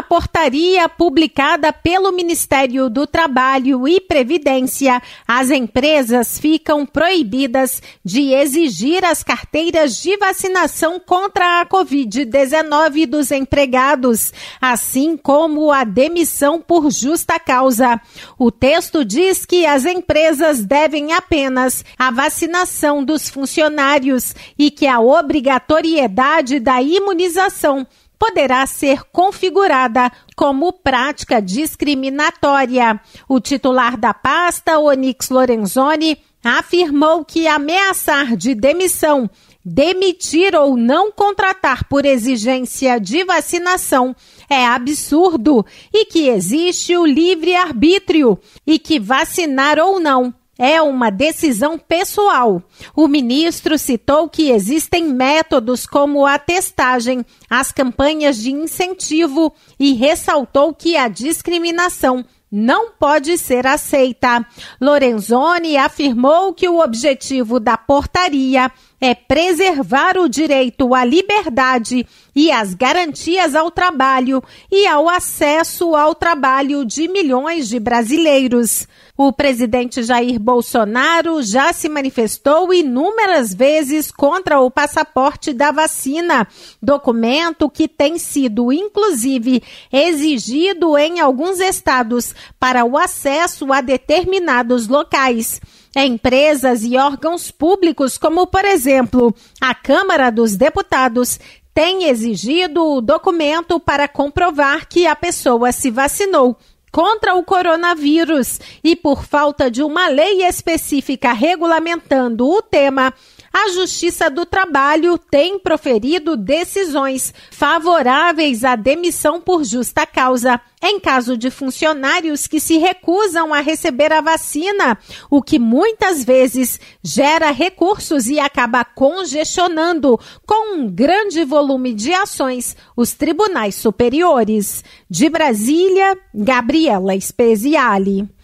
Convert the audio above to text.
Na portaria publicada pelo Ministério do Trabalho e Previdência, as empresas ficam proibidas de exigir as carteiras de vacinação contra a Covid-19 dos empregados, assim como a demissão por justa causa. O texto diz que as empresas devem apenas a vacinação dos funcionários e que a obrigatoriedade da imunização poderá ser configurada como prática discriminatória. O titular da pasta, Onix Lorenzoni, afirmou que ameaçar de demissão, demitir ou não contratar por exigência de vacinação é absurdo e que existe o livre arbítrio e que vacinar ou não é uma decisão pessoal. O ministro citou que existem métodos como a testagem, as campanhas de incentivo e ressaltou que a discriminação não pode ser aceita. Lorenzoni afirmou que o objetivo da portaria é preservar o direito à liberdade e às garantias ao trabalho e ao acesso ao trabalho de milhões de brasileiros. O presidente Jair Bolsonaro já se manifestou inúmeras vezes contra o passaporte da vacina, documento que tem sido, inclusive, exigido em alguns estados para o acesso a determinados locais. É empresas e órgãos públicos, como por exemplo a Câmara dos Deputados, têm exigido o documento para comprovar que a pessoa se vacinou contra o coronavírus e por falta de uma lei específica regulamentando o tema, a Justiça do Trabalho tem proferido decisões favoráveis à demissão por justa causa em caso de funcionários que se recusam a receber a vacina, o que muitas vezes gera recursos e acaba congestionando, com um grande volume de ações, os tribunais superiores. De Brasília, Gabriela Speziale.